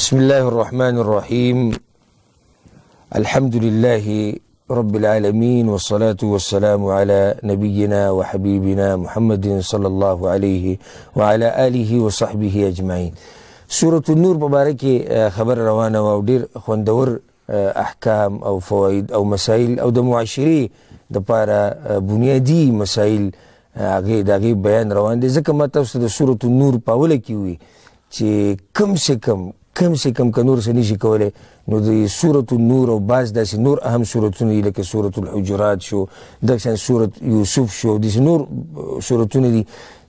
بسم الله الرحمن الرحيم الحمد لله رب العالمين والصلاة والسلام على نبينا وحبيبنا محمد صلى الله عليه وعلى آله وصحبه أجمعين سورة النور مبارک خبر روانه او ډیر خوندور احکام او فواید او مسائل او د معاشري د پاره بنیادی مسائل هغه دغه بیان روان دي ځکه ما تاسو د سورۃ النور په ول کې وي چې کم سے کم کم سي کم که نور څه نشي کولی نو د سورة النور او بعض داسې نور اهم سورتونه دي لکه سورة الحجرات شو دغشان سورة یوسف شو داسې نور سورتونه دي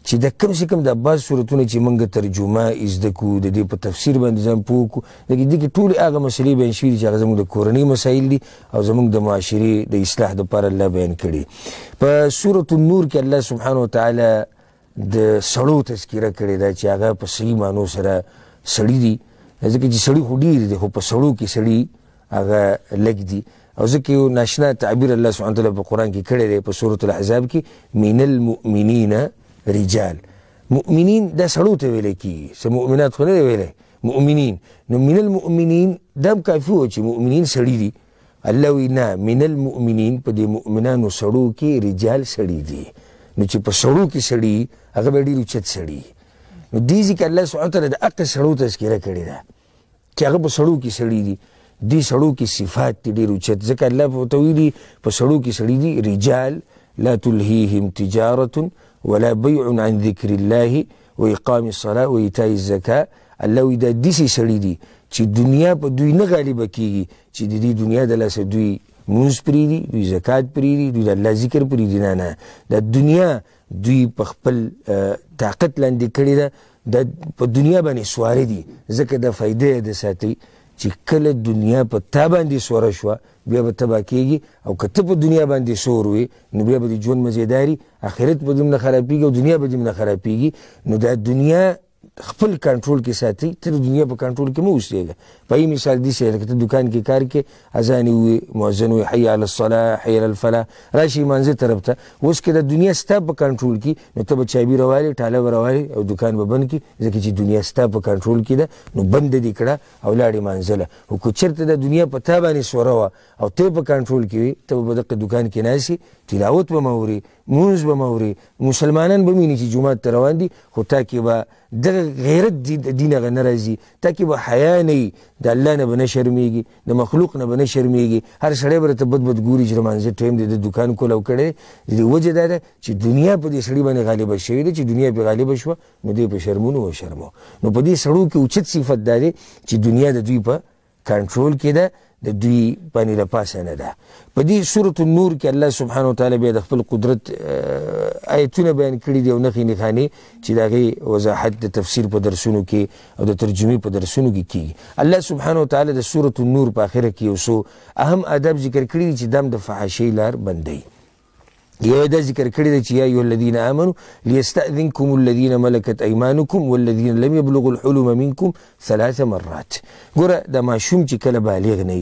چې د کم سي کم د بعض سورتونه چې موږ ترجمه زده کړو د دې په تفسیر باندې ځان پوه کړو لکه دې کې ټولې هغه مسلې بیان شوي دي چې هغه زموږ د کورنۍ مسایل دي او زموږ د معاشرې د اصلاح دپاره الله بیان کړي په سورة النور کې الله سبحانه وتعالی د سړو تذکیره کړې ده چې هغه په صحیح معنو سره سړي دي ځکه چې سړی خو ډیر دی خو په سړو کې سړی هغه لګ دي او ځکه یو ناشنا تعبیر الله سبحانه وتعالی په قران کې کړی دی په سورۃ الاحزاب کې من المؤمنین رجال مؤمنین دا سړو ته ویل کیږي چې مؤمنات خو نه دی ویلی مؤمنین نو من المؤمنین دا کافي و چې مؤمنین سړي دي الله وی نه من المؤمنین په دې مؤمنانو سړو کې رجال سړي دي نو چې په سړو کې سړي هغه به ډېر اوچت سړي نو دې ځکه الله سبحانه وتعالی د عقل سړو تذکره کړې ده چې هغه په سړو کې سړی دي دی سړو کې صفات دي ډېر اوچت ځکه الله ته ویلي په سړو کې سړي دي رجال لا تلهيهم تجارة ولا بيع عن ذكر الله وإقام الصلاة وإيتاء الزكاة الله وی دا دسی سړي دي چې دنیا په دوی نه غالبه کیږي چې د دې دنیا د لاسه دوی مونږ پری دي دوی زکات پری دي دوی د الله ذکر پری دي نه نه د دنیا دوی په خپل طاقت لاندې کړی ده د په دنیا باندې سواره دي ځکه د فائدې د ساتي چې کله دنیا په تا باندې سوره شوه بیا به تبا کیږي او که ته په دنیا باندې سور وې نو بیا به د ژوند مزیداري آخرت به دومره خرابېږي او دنیا به دومره خرابېږي نو دا دنیا خپل کنټرول کې ساتي ته د دنیا په کنټرول کې مو اوسېږه په یي مثال دي سره ته دکان کې کار کې اذان وي مؤذن وي حي على الصلاه حي على الفلاح راشي منځ طرف ته اوس کې د دنیا ستا په کنټرول کې نو ته به چابي روالي ټاله روالي او دکان به بند کې ځکه چې دنیا ستا په کنټرول کې ده نو بند دې کړه او لاړې منځله او که چېرته د دنیا په تا باندې سوره وه او ته په کنټرول کې وي ته به په دغه دکان کې ناسي تلاوت به موري مونځ به موري مسلمانان به مینې چې جومات ته روان دي خو تا کې به دغه غیرت دین هغه نه راځي تاکي به حیا نه وي د الله نه به نه شرمېږي د مخلوق نه به نه شرمېږي هر سړی به راته بد بد ګوري چې لمانځه ټایم دی د دوکان کولو کړی د وجه دا ده چې دنیا په دې سړي باندې غالبه شوې ده چې دنیا پې غالبه شوه نو دی په شرمونو وشرمو نو په دې سړو کې اوچت صفت دا دی چې دنیا د دوی په کنټرول کې ده د دوی باندې د پاسه نه ده په دې سورۃ النور کې الله سبحانه وتعالى به د خپل قدرت آیتونه بیان کړي دي او نخې نخاني چې دغه وضاحت د تفسیر په درسونو کې او د ترجمه په درسونو کې کیږي الله سبحانه وتعالى د سورۃ النور په اخره کې اوسو اهم ادب ذکر کړی چې دم د فحاشې لار بندي یا دا ذكر کړی دی چې یا ایه آمنوا ليستأذنكم الذين ملكت أيمانكم والذين لم يبلغوا الحلم منكم ثلاث مرات قرأ د ما چې كلا بالغني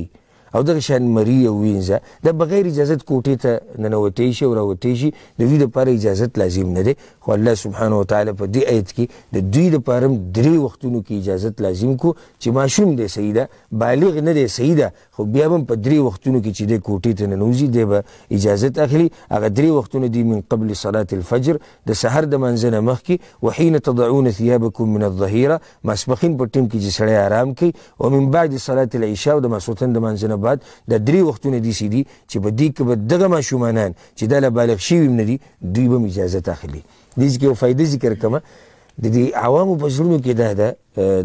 او دغه شان مری او وینځه د بغیر اجازت کوټې ته ننوتی شي او راوتی شي د دوی دپاره اجازت لازم نه دی خو الله سبحانه وتعالی په دې آیت کې د دوی دپاره هم درې وختونو کې اجازت لازم کو چې ماشوم دی صحیح ده بالغ نه دی صحیح ده خو بیا هم په درې وختونو کې چې دی کوټې ته ننوځي دی به اجازت اخلي هغه درې وختونه دي من قبل صلات الفجر د سحر د منځه نه مخکې وحین تضعون ثيابکم من الظهیره ماسپخین په ټیم کې چې سړی آرام کوي او من بعد صلات العشاء او د ماسوتن د منځه نه بعد د درې وختونه دي سي دي چې په دې کې به دغه ماشومانان چې دا له بالغ شوي نه دي دوی به اجازه اخلي دې کې یو فایده ذکر کومه د دې عوامو په زړونو کې دا ده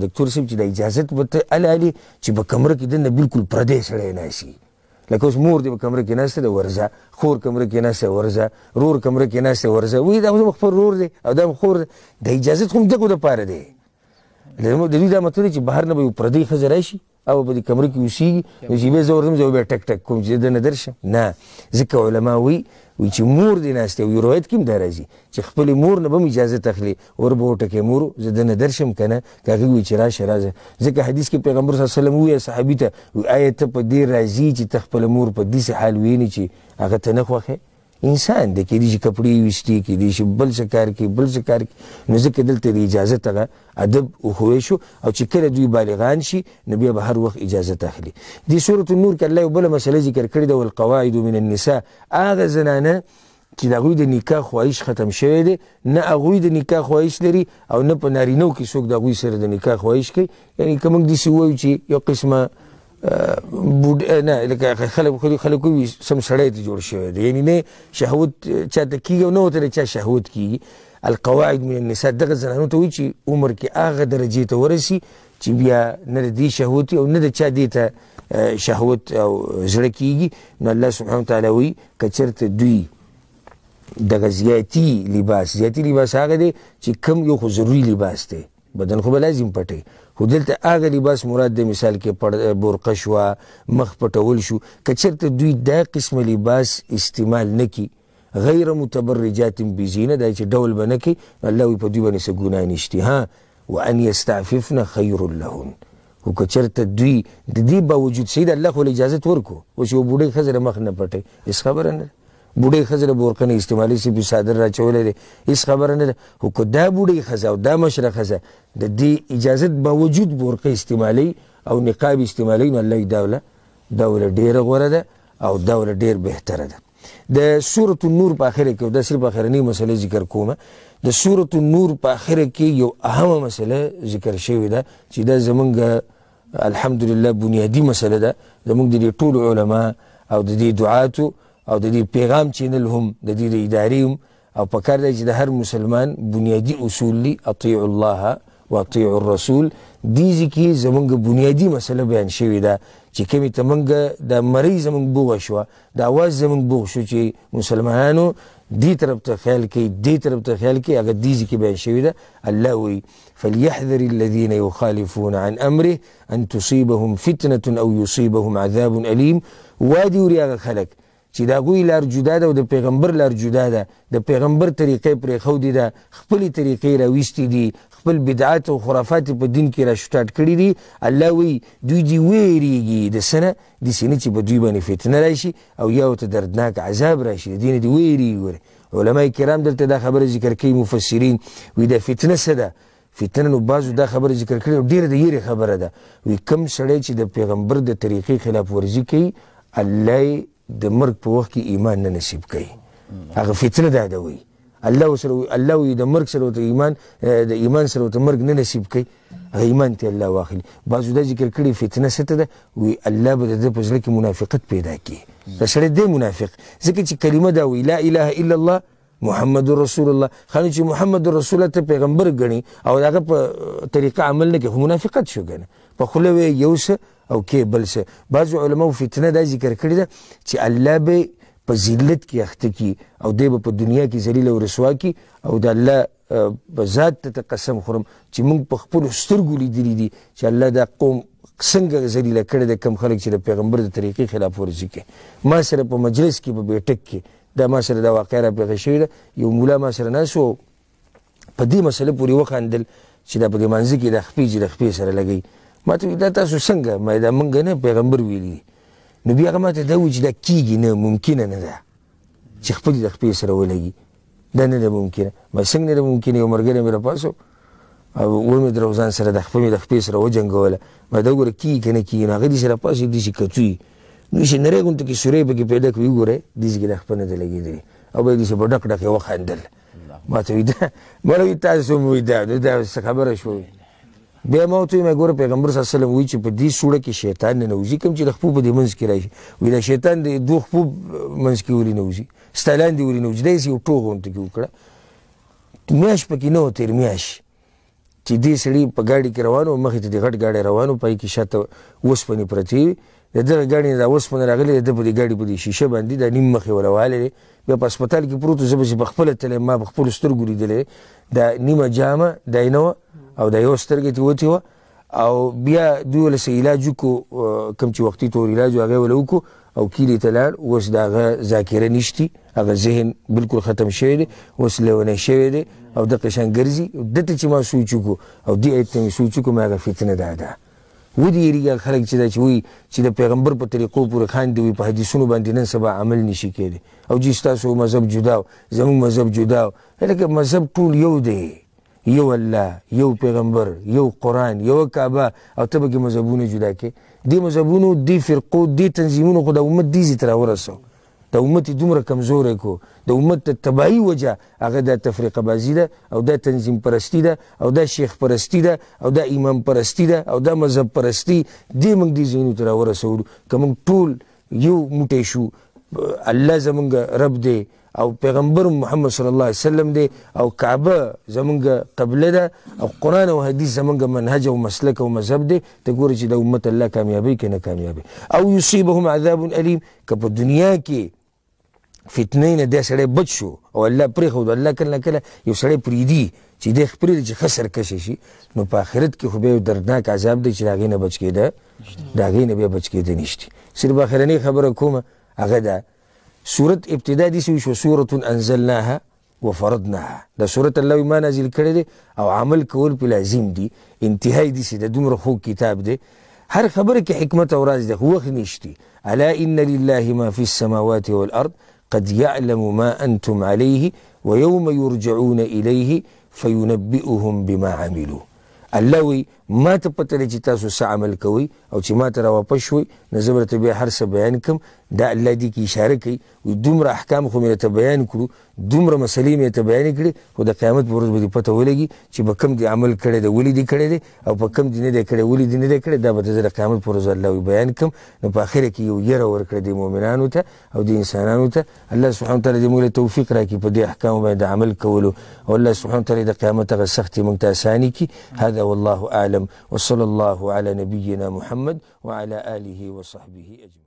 ډاکټر صاحب چې د اجازه په الالي چې په کمره کې دنه بالکل پردیس لري ناشي لکه اوس مور دې په کمره کې ناشته د ورزه خور کمره کې ناشته ورزه رور کمره کې ناشته ورزه وې دا موږ خپل رور دي او دا خور د اجازه هم دغه د پاره دي د دې دا مطلب چې بهر نه به پردی خزر شي او په دې کمرو کې اوسېږي نو چې بیا زه ورته زه بیا ټک ټک کوم چې دنه درشم نه ځکه علما وایي وایي چې مور دې ناستې وي روایت کې هم دا راځي چې خپلې مور نه به هم اجازت اخلي ور به وټکې مور زه دنه درشم که نه که هغې وایي چې راشه راځه ځکه حدیث کې پیغمبر صلی وسلم وویه صحابي ته وایي آیا ته په دې راځي چې ته خپله مور په داسې حال وینې چې هغه ته نه خوښې انسان د کې دې کپړې وشتي کې دې بل شکار کې بل شکار کې نو ځکه دلته د اجازه ته ادب هوې شو او چې کله دوی بالغان شي نو بیا به هر وخت اجازه تخلي دې سورۃ النور کې الله یو بل مسله ذکر کړې ده والقواعد من النساء هغه زنانه چې د غوی د نکاح خواهش ختم شوی دی نه هغوی د نکاح خواهش لري او نه په نارینو کې څوک د غوی سره د نکاح خواهش کوي یعنی کوم دي سی وایو چې یو قسمه بوډ نه لکه خلک خلک وي سم سړی ته جوړ شوی دی یعنی نه شهوت چاته کیږي نو ته چا شهوت کیږي القواعد من النساء دغه زنانو ته وي چې عمر کې هغه درجه ته ورسی چې بیا نه دی شهوت او نه چا دی ته شهوت او زړه کیږي نو الله سبحانه وتعالى وي کچرته دوی دغه زیاتی لباس زیاتی لباس هغه دی چې کم یو خو ضروری لباس دی بدن خو به لازم پټي خو دلته هغه لباس مراد د مثال کې برقه شوه مخ پټول شو که چېرته دوی دا قسمه لباس استعمال نه کړي غیر متبرجات بزینه دا چې ډول به نه کوي الله وي په دوی باندې څه ګناه نشتي ها وان یستعففن خیر لهن خو که چېرته دوی د دې باوجود صحیح د الله خو اجازت ورکړو اوس یو بوډۍ ښځه د مخ نه پټوي هېڅ خبره نه بوډۍ ښځه د بورقنې استعمالي سي پي صادر راچولی دی هېڅ خبره نه ده خو که دا بوډۍ ښځه او دا مشره ښځه د دې اجازت باوجود بورقه استعمالوي او نقاب استعمالوي نو الله داوله داوله ډېره غوره ده او داوله ډېر بهتره ده د سورة النور په آخره کې د صرف آخرنۍ مسله ذکر کومه د سورة النور په آخره کې یو اهمه مسله ذکر شوې ده چې دا زمونږ الحمدلله بنیادي مسله ده زمونږ د دې ټولو علما او د دې دعاتو او د دې پیغام چینل هم د دې د او په کار د هر مسلمان بنیادی اصول لی اطیع الله و اطیع الرسول دې ځکه زمونږ بنیادی مسله بیان شوې ده چې کمی ته مونږ د مریض زمونږ بوغه شوه دا واز زمونږ بوغ شو چې مسلمانانو دې طرف ته خیال کوي دې طرف ته خیال کوي هغه دې ځکه بیان شوې ده الله وی فليحذر الذين يخالفون عن امره ان تصيبهم فتنه او يصيبهم عذاب اليم وادي وري خلک چې دا غوی لار جدا ده او د پیغمبر لار جدا ده د پیغمبر طریقې پر خو دي ده خپل طریقې را وستي دي خپل بدعات او خرافات په دین کې را شټاټ کړی دي الله وی دوی دی ویریږي د سنه د سینې چې په دوی باندې فتنه راشي او یو ته دردناک عذاب راشي دین دی ویریږي علما کرام دلته دا خبره ذکر کوي مفسرین وی د فتنه څه ده فتنه نو بازو دا خبره ذکر کړې ډیره د یری خبره ده وی کم سړی چې د پیغمبر د طریقې خلاف ورزي کوي الله د مرګ په وخت کې ایمان نه نصیب کوي هغه فتنه ده دوي الله سره الله وي د مرګ سره ته ایمان د ایمان سره ته مرګ نه نصیب کوي هغه ایمان ته الله واخلي بعضو دا ذکر کړي فتنه څه ده وي الله به د ده په زړه کې منافقت پیدا کړي دا سړی دی منافق ځکه چې کلمه دا وي لا اله الا الله محمد رسول الله خاني چې محمد رسول الله ته پیغمبر غني او داغه په طریقه عمل نه کوي منافقت شو کنه په خله یو څه او کې بل څه بعض علماو فتنه دا ذکر کړی ده چې الله به په ذلت کې اخته کی او دی په دنیا کې ذلیل او رسوا کی او د الله په ذات ته قسم خورم چې موږ په خپل سترګو لیدلی دي چې الله دا قوم څنګه ذلیل کړی د کم خلک چې د پیغمبر د طریقې خلاف ورزي کوي ما سره په مجلس کې په بیٹک کې دا ما سره دا واقع را پیښه شوې ده یو مولا ما سره ناست و په دې مسله پورې وخندل چې دا په دې منځ کې د خپې چې د خپې سره لګوي ما ته دا تاسو څنګه ما دا موږ نه پیغمبر ویلي نو بیا هغه ما ته دا و چې دا کېږي نه ممکنه نه ده چې خپل د خپې سره ولګي دا نه ده ممکنه ما څنګه نه ده ممکنه یو ملګری مې راپاسو او ومې د روزان سره د خپې د خپې سره وجنګوله ما دا وګوره کېږي که نه کېږي نو هغه دې سره پاسې دې چې کچوي دوی چې نرۍ غوندې کې سورۍ پکې پیدا کړي وګورئ دېسې کې دا خپنه ده لګېدلې او بیا دېسې په ډک ډک یې وخندل ما ته وایي دا ما وایي تاسو مې وایي دا دا څه خبره شوه بیا ما ته مې ګور پیغمبر صلی الله علیه وسلم وی چې په دې سوره کې شیطان نه نوځي کوم چې د خپل په دې منځ کې راشي وی دا شیطان د دوه خپل منځ کې وري نوځي ستلان دی وري نوځي دې یو ټوغون ته کې وکړه میاش پکې نه تیر میاش چې دې سړي په ګاډي کې روانو مخې ته د غټ ګاډي روانو پای کې شاته وسپنې پرتې د دغه ګاډي دا وسپنه راغلې د په دې ګاډي په دې شیشه باندې د نیم مخې ولواله بیا په هسپتال کې پروت زه به په خپل تل ما په خپل سترګو لیدلې دا نیمه جامه د اینو او د یو سترګې ته وتی او بیا دوی له علاج کو کم چې وختي تور علاج هغه ولوکو او کلی ته لاړ اوس د هغه ذاکره نشتی هغه ذهن بالکل ختم شوی دی اوس لیونی شوی دی او دغه شان ګرځي دته چې ما سوچ وکړو او دې ایت ته مې سوچ وکړو مې هغه فتنه ده ده ودې یریږي خلک چې دا چې وایي چې د پیغمبر په طریقو پورې خاندي وي په حدیثونو باندې نن سبا عمل نشي کېدی او چې ستاسو مذهب جدا زموږ مذهب جدا لکه مذهب ټول یو دی یو الله یو پیغمبر یو قران یو کعبه او ته به مذهبونه جدا کې دی مذهبونو دی فرقو دی تنظیمونو خو د امت دی زی تر ورسو د امت دومره کمزورې کو د امت د تبعی وجه هغه د تفریقه بازی ده او د تنظیم پرستی ده او د شیخ پرستی ده او د امام پرستی ده او د مذهب پرستی دی موږ دی زینو تر ورسو کوم ټول یو موټی شو الله زمونږ رب دی او پیغمبر محمد صلی الله علیه وسلم دی او کعبه زمونږ قبله ده او قران او حدیث زمونږ منهج او مسلک او مذهب دی ته ګورې چې د امت الله کامیابی کې نه کامیابی او یصيبهم عذاب الیم که په دنیا کې فتنې نه دی سړی بچ شو او الله پرېښود الله کله کله یو سړی پریدي چې دی پرېږدي چې خسر کشي شي نو په آخرت کې خو بیا یو دردناک عذاب دی چې د هغې نه بچ کېده د هغې نه بیا بچ کېده نشتي صرف آخرنۍ خبره کومه هغه ده صورت ابتدا دي سوي شو سوره انزلناها وفرضناها دا صورت الله ما نازل کړی دی او عمل کول په لازم دي انتهای دي سي د دومره خو کتاب دی هر خبره کې حکمت او راز ده وخت نشتی الا ان لله ما في السماوات والارض قد يعلم ما انتم عليه ويوم يرجعون اليه فينبئهم بما عملوا الله وی ما ته پته چې تاسو څه عمل کوئ او چې ما ته راواپس شوئ نو زه به ته بیا هر څه بیان کړم دا الله دې کې اشاره کوي وي دومره احکام خو مې ته بیان کړو دومره مسلې مې ته بیان کړې خو د قیامت په ورځ به دې پته ولګي چې په کوم دې عمل کړی دی ولې دې کړی دی او په کوم دې نه دی کړی ولې دې نه دی کړی دا به ته زه د قیامت په ورځ الله بیان کوم نو په آخره کې یو یره ورکړه دې مؤمنانو ته او دې انسانانو ته الله سبحانه وتعالی دې موږ له توفیق راکړي په دې احکامو باندې عمل کولو او الله سبحانه وتعالی د قیامت هغه سختي موږ ته اساني کړي هذا والله اعلم وصلى الله على نبينا محمد وعلى اله وصحبه اجمعين